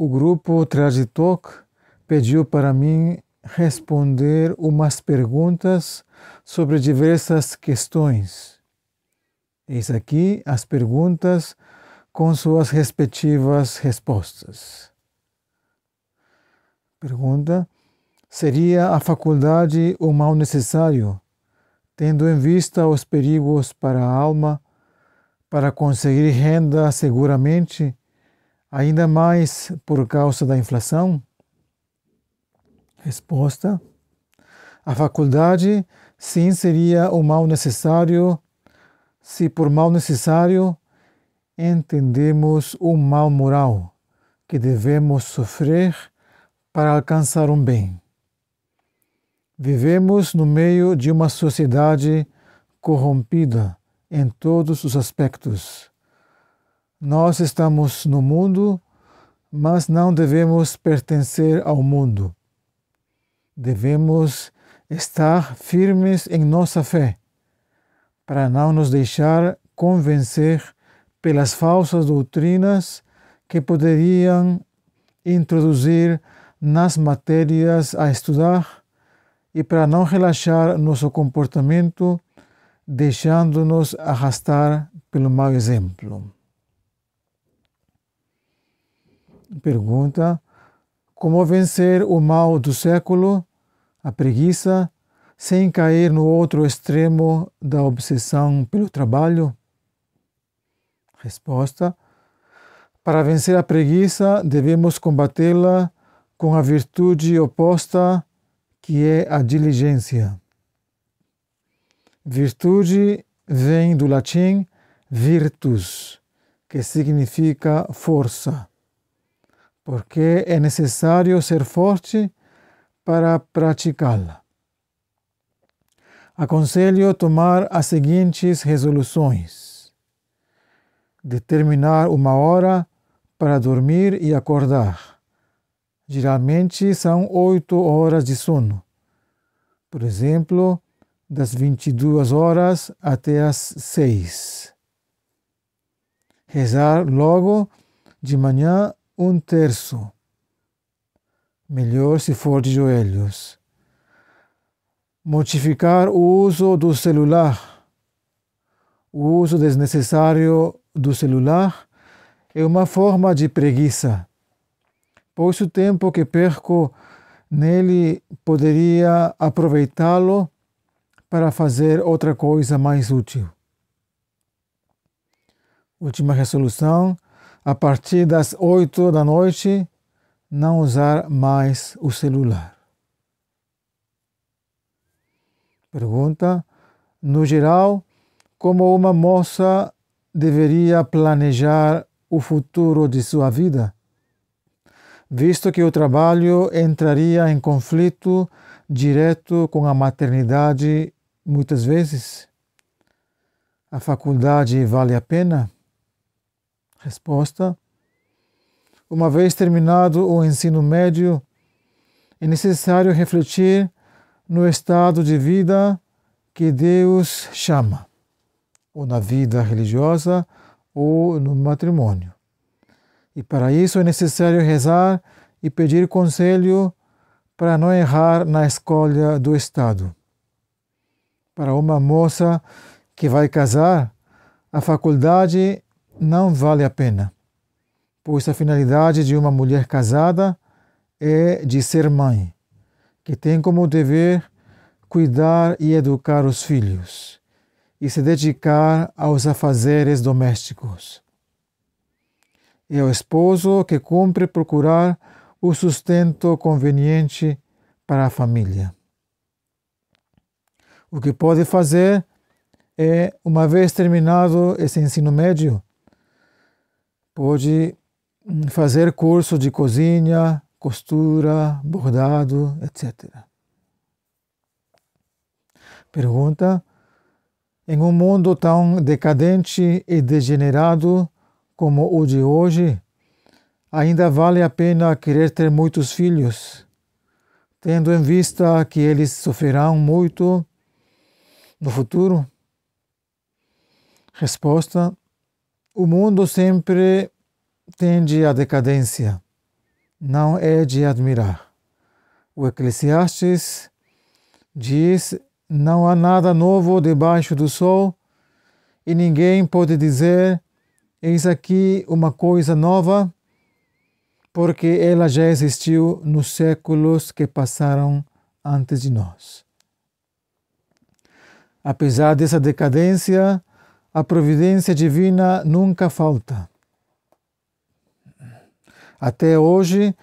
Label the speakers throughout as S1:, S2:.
S1: O grupo Tragitok pediu para mim responder umas perguntas sobre diversas questões. Eis aqui as perguntas com suas respectivas respostas. Pergunta: Seria a faculdade o mal necessário, tendo em vista os perigos para a alma, para conseguir renda seguramente? ainda mais por causa da inflação? Resposta: a faculdade sim seria o mal necessário, se por mal necessário entendemos o mal moral que devemos sofrer para alcançar um bem. Vivemos no meio de uma sociedade corrompida em todos os aspectos nós estamos no mundo, mas não devemos pertencer ao mundo. Devemos estar firmes em nossa fé, para não nos deixar convencer pelas falsas doutrinas que poderiam introduzir nas matérias a estudar e para não relaxar nosso comportamento, deixando-nos arrastar pelo mau exemplo. pergunta: Como vencer o mal do século, a preguiça, sem cair no outro extremo da obsessão pelo trabalho? Resposta: Para vencer a preguiça, devemos combatê-la com a virtude oposta, que é a diligência. Virtude vem do latim virtus, que significa força porque é necessário ser forte para praticá-la. Aconselho tomar as seguintes resoluções: determinar uma hora para dormir e acordar. Geralmente são oito horas de sono. Por exemplo, das 22 horas até as 6. Rezar logo de manhã um terço. Melhor se for de joelhos. Modificar o uso do celular. O uso desnecessário do celular é uma forma de preguiça, pois o tempo que perco nele poderia aproveitá-lo para fazer outra coisa mais útil. Última resolução: a partir das 8 da noite, não usar mais o celular. Pergunta: No geral, como uma moça deveria planejar o futuro de sua vida? Visto que o trabalho entraria em conflito direto com a maternidade muitas vezes? A faculdade vale a pena? Resposta: Uma vez terminado o ensino médio, é necessário refletir no estado de vida que Deus chama, ou na vida religiosa ou no matrimônio. E para isso é necessário rezar e pedir conselho para não errar na escolha do Estado. Para uma moça que vai casar, a faculdade não vale a pena, pois a finalidade de uma mulher casada é de ser mãe, que tem como dever cuidar e educar os filhos e se dedicar aos afazeres domésticos. É o esposo que cumpre procurar o sustento conveniente para a família. O que pode fazer é, uma vez terminado esse ensino médio, pode hum, fazer curso de cozinha, costura, bordado, etc. Pergunta: Em um mundo tão decadente e degenerado como o de hoje, ainda vale a pena querer ter muitos filhos, tendo em vista que eles sofrerão muito no futuro? Resposta: o mundo sempre tende à decadência. Não é de admirar. O Eclesiastes diz: não há nada novo debaixo do sol, e ninguém pode dizer: eis aqui uma coisa nova, porque ela já existiu nos séculos que passaram antes de nós. Apesar dessa decadência, a providência divina nunca falta. Até hoje,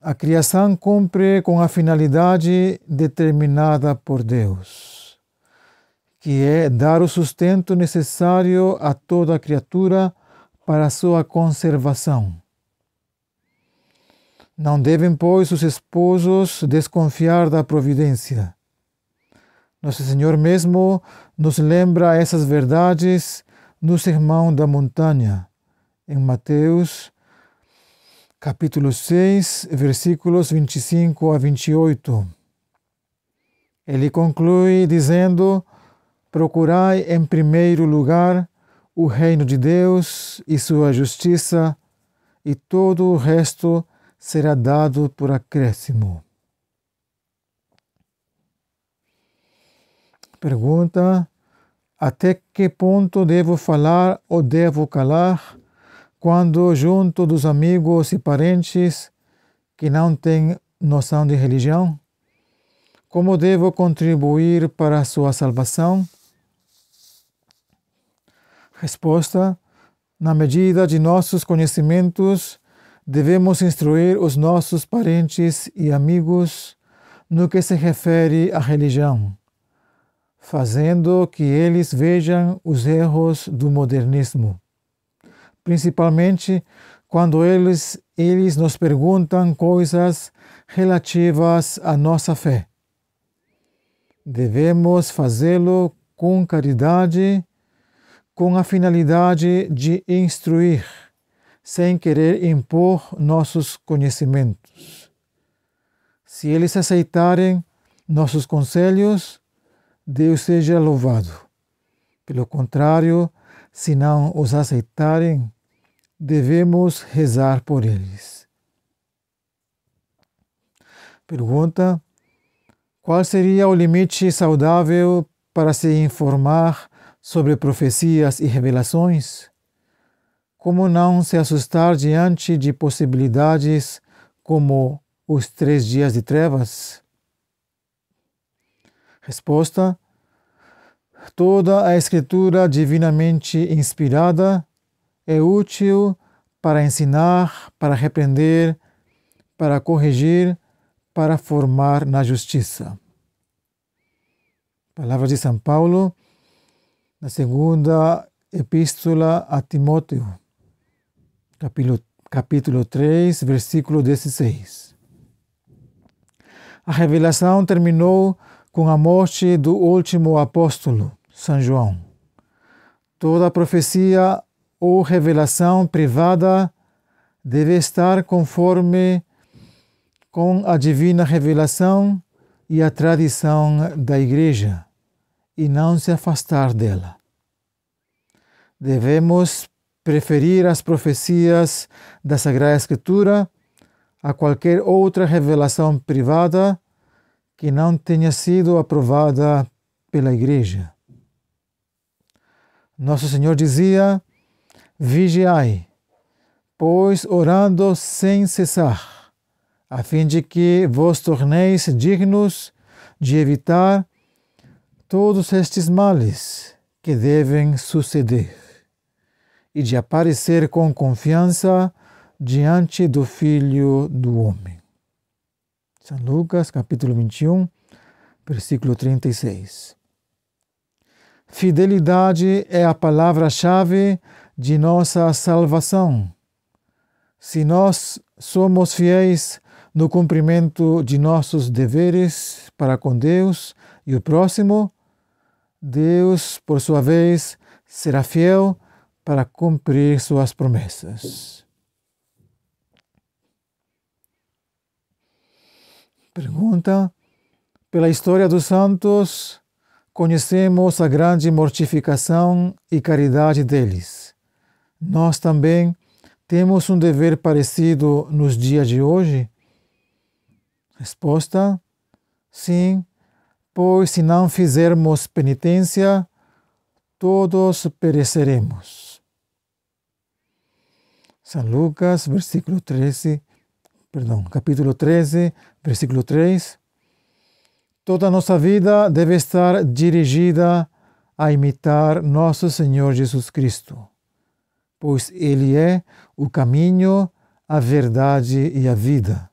S1: a criação cumpre com a finalidade determinada por Deus, que é dar o sustento necessário a toda criatura para sua conservação. Não devem, pois, os esposos desconfiar da providência nosso Senhor mesmo nos lembra essas verdades no Sermão da Montanha, em Mateus, capítulo 6, versículos 25 a 28. Ele conclui dizendo: Procurai em primeiro lugar o reino de Deus e sua justiça, e todo o resto será dado por acréscimo. Pergunta: Até que ponto devo falar ou devo calar quando junto dos amigos e parentes que não têm noção de religião? Como devo contribuir para a sua salvação? Resposta: Na medida de nossos conhecimentos, devemos instruir os nossos parentes e amigos no que se refere à religião fazendo que eles vejam os erros do modernismo. Principalmente quando eles, eles nos perguntam coisas relativas à nossa fé. Devemos fazê-lo com caridade, com a finalidade de instruir, sem querer impor nossos conhecimentos. Se eles aceitarem nossos conselhos, Deus seja louvado. Pelo contrário, se não os aceitarem, devemos rezar por eles. Pergunta: Qual seria o limite saudável para se informar sobre profecias e revelações? Como não se assustar diante de possibilidades como os três dias de trevas? Resposta: Toda a Escritura divinamente inspirada é útil para ensinar, para repreender, para corrigir, para formar na justiça. Palavra de São Paulo, na segunda epístola a Timóteo, capítulo, capítulo 3, versículo 16. A revelação terminou com a morte do último apóstolo, São João. Toda profecia ou revelação privada deve estar conforme com a divina revelação e a tradição da Igreja, e não se afastar dela. Devemos preferir as profecias da Sagrada Escritura a qualquer outra revelação privada que não tenha sido aprovada pela Igreja. Nosso Senhor dizia: Vigiai, pois orando sem cessar, a fim de que vos torneis dignos de evitar todos estes males que devem suceder e de aparecer com confiança diante do Filho do Homem. São Lucas, capítulo 21, versículo 36. Fidelidade é a palavra-chave de nossa salvação. Se nós somos fiéis no cumprimento de nossos deveres para com Deus e o próximo, Deus, por sua vez, será fiel para cumprir suas promessas. Pergunta: Pela história dos santos, conhecemos a grande mortificação e caridade deles. Nós também temos um dever parecido nos dias de hoje? Resposta: Sim, pois se não fizermos penitência, todos pereceremos. São Lucas, versículo 13, perdão, capítulo 13, Versículo 3. Toda nossa vida deve estar dirigida a imitar nosso Senhor Jesus Cristo, pois Ele é o caminho, a verdade e a vida.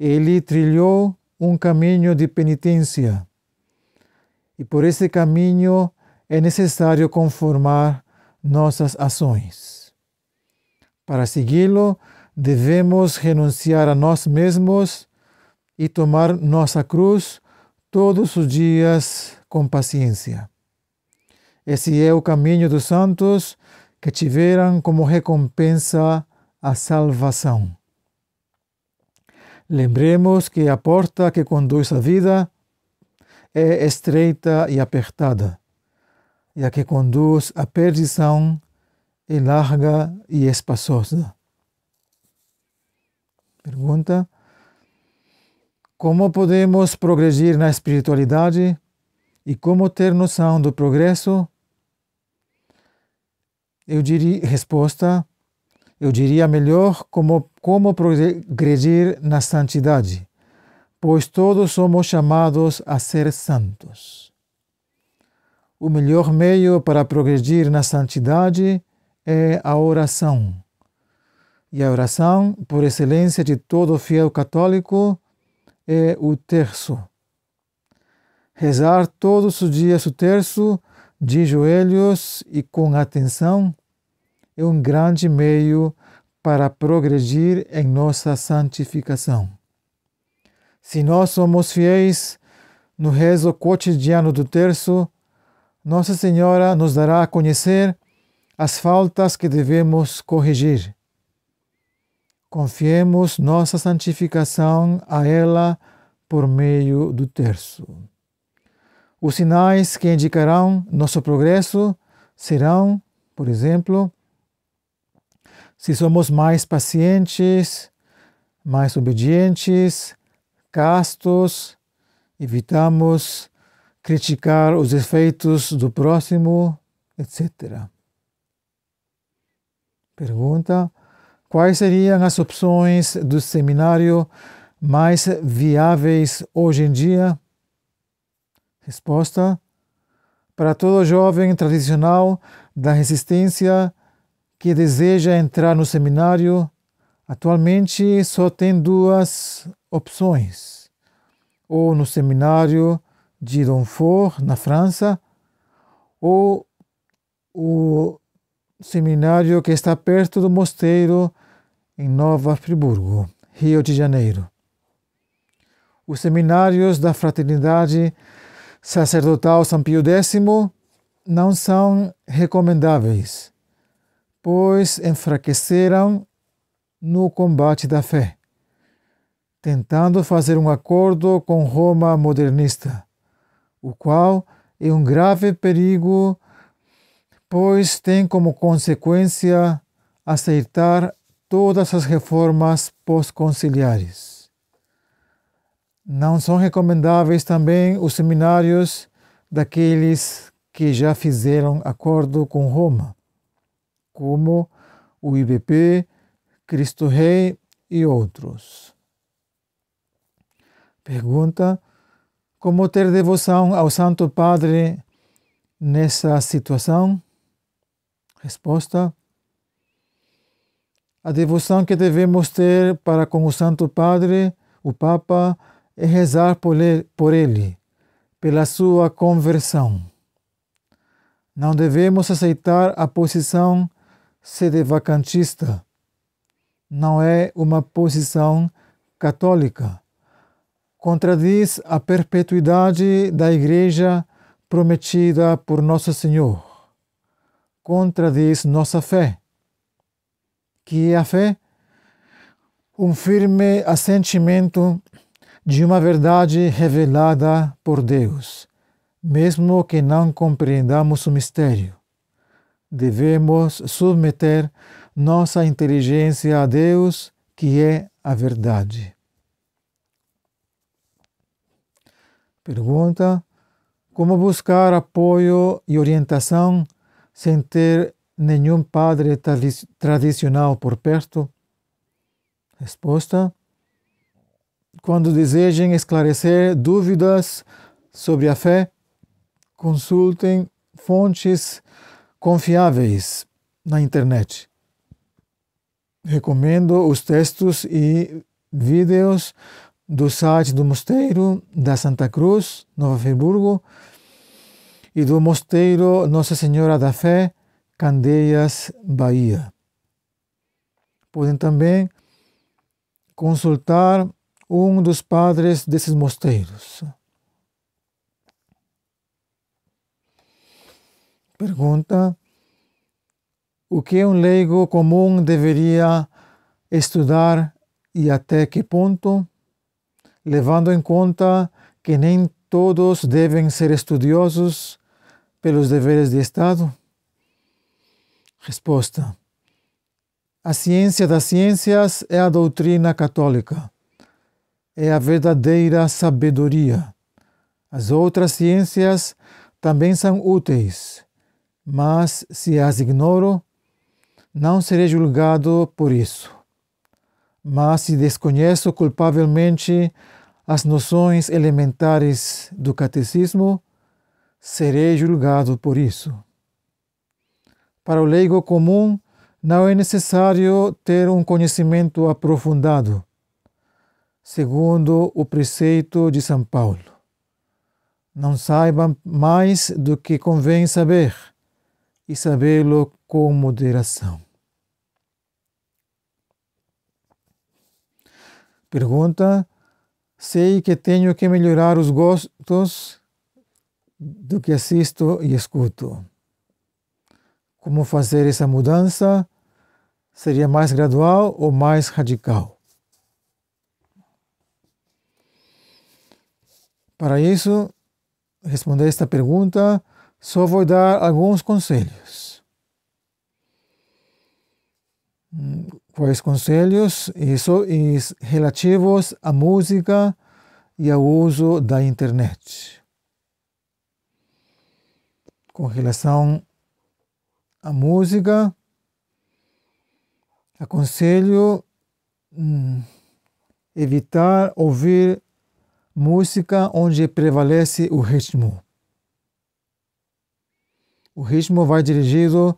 S1: Ele trilhou um caminho de penitência, e por esse caminho é necessário conformar nossas ações. Para segui-lo, devemos renunciar a nós mesmos e tomar nossa cruz todos os dias com paciência. Esse é o caminho dos santos que tiveram como recompensa a salvação. Lembremos que a porta que conduz à vida é estreita e apertada, e a que conduz à perdição é larga e espaçosa. Pergunta: Como podemos progredir na espiritualidade e como ter noção do progresso? Eu diria resposta: eu diria melhor como, como progredir na santidade, pois todos somos chamados a ser santos. O melhor meio para progredir na santidade é a oração. E a oração por excelência de todo fiel católico é o terço. Rezar todos os dias o terço, de joelhos e com atenção, é um grande meio para progredir em nossa santificação. Se nós somos fiéis no rezo cotidiano do terço, Nossa Senhora nos dará a conhecer as faltas que devemos corrigir Confiemos nossa santificação a ela por meio do terço. Os sinais que indicarão nosso progresso serão, por exemplo, se somos mais pacientes, mais obedientes, castos, evitamos criticar os efeitos do próximo, etc. Pergunta: Quais seriam as opções do seminário mais viáveis hoje em dia? Resposta: Para todo jovem tradicional da resistência que deseja entrar no seminário, atualmente só tem duas opções: ou no seminário de Donfort, na França, ou o seminário que está perto do mosteiro em Nova Friburgo, Rio de Janeiro. Os seminários da Fraternidade Sacerdotal São Pio X não são recomendáveis, pois enfraqueceram no combate da fé, tentando fazer um acordo com Roma modernista, o qual é um grave perigo, pois tem como consequência aceitar todas as reformas pós-conciliares. Não são recomendáveis também os seminários daqueles que já fizeram acordo com Roma, como o IBP, Cristo Rei e outros. Pergunta: como ter devoção ao Santo Padre nessa situação? Resposta: a devoção que devemos ter para com o Santo Padre, o Papa, é rezar por ele, pela sua conversão. Não devemos aceitar a posição sedevacantista. Não é uma posição católica. Contradiz a perpetuidade da Igreja prometida por Nosso Senhor. Contradiz nossa fé que é a fé, um firme assentimento de uma verdade revelada por Deus. Mesmo que não compreendamos o mistério, devemos submeter nossa inteligência a Deus, que é a verdade. Pergunta: Como buscar apoio e orientação sem ter nenhum padre tradicional por perto? Resposta: Quando desejem esclarecer dúvidas sobre a fé, consultem fontes confiáveis na internet. Recomendo os textos e vídeos do site do Mosteiro da Santa Cruz, Nova Friburgo, e do Mosteiro Nossa Senhora da Fé, Candeias, Bahia. Podem também consultar um dos padres desses mosteiros. Pergunta: O que um leigo comum deveria estudar e até que ponto, levando em conta que nem todos devem ser estudiosos pelos deveres de Estado? Resposta: A ciência das ciências é a doutrina católica. É a verdadeira sabedoria. As outras ciências também são úteis, mas se as ignoro, não serei julgado por isso. Mas se desconheço culpavelmente as noções elementares do catecismo, serei julgado por isso. Para o leigo comum, não é necessário ter um conhecimento aprofundado, segundo o preceito de São Paulo. Não saibam mais do que convém saber, e sabê-lo com moderação. Pergunta: Sei que tenho que melhorar os gostos do que assisto e escuto como fazer essa mudança? Seria mais gradual ou mais radical? Para isso, responder esta pergunta, só vou dar alguns conselhos. Hum, quais conselhos? Isso é relativos à música e ao uso da internet. Com relação a música. Aconselho hum, evitar ouvir música onde prevalece o ritmo. O ritmo vai dirigido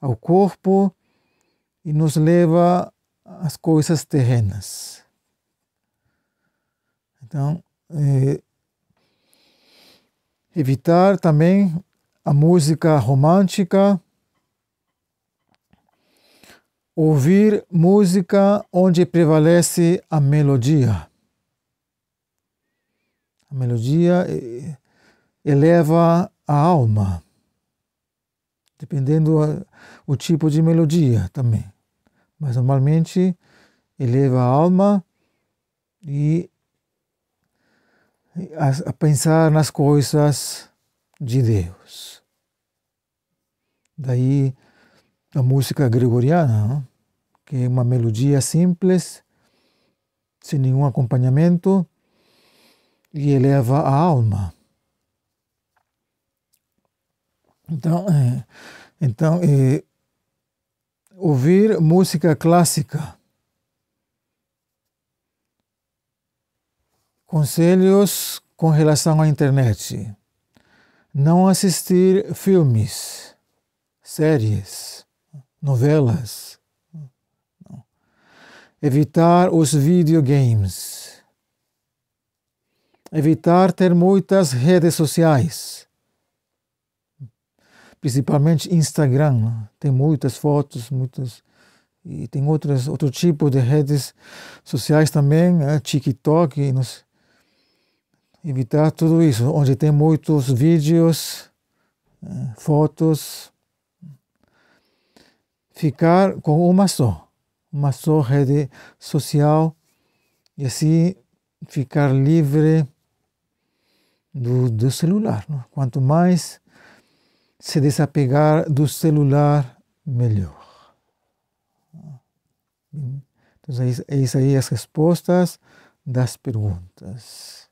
S1: ao corpo e nos leva às coisas terrenas. Então, eh, evitar também a música romântica ouvir música onde prevalece a melodia. A melodia eh, eh, eleva a alma, dependendo o tipo de melodia também. Mas normalmente eleva a alma e a, a pensar nas coisas de Deus. Daí a música gregoriana, não? que é uma melodia simples, sem nenhum acompanhamento, e eleva a alma. Então, é, então é, ouvir música clássica. Conselhos com relação à internet. Não assistir filmes, séries novelas. Não. Evitar os videogames. Evitar ter muitas redes sociais. Principalmente Instagram. Né? Tem muitas fotos, muitas. E tem outras, outro tipo de redes sociais também, né? TikTok. E nos... Evitar tudo isso, onde tem muitos vídeos, né? fotos ficar com uma só, uma só rede social e assim ficar livre do, do celular. Não? Quanto mais se desapegar do celular, melhor. Então, é isso é aí as respostas das perguntas.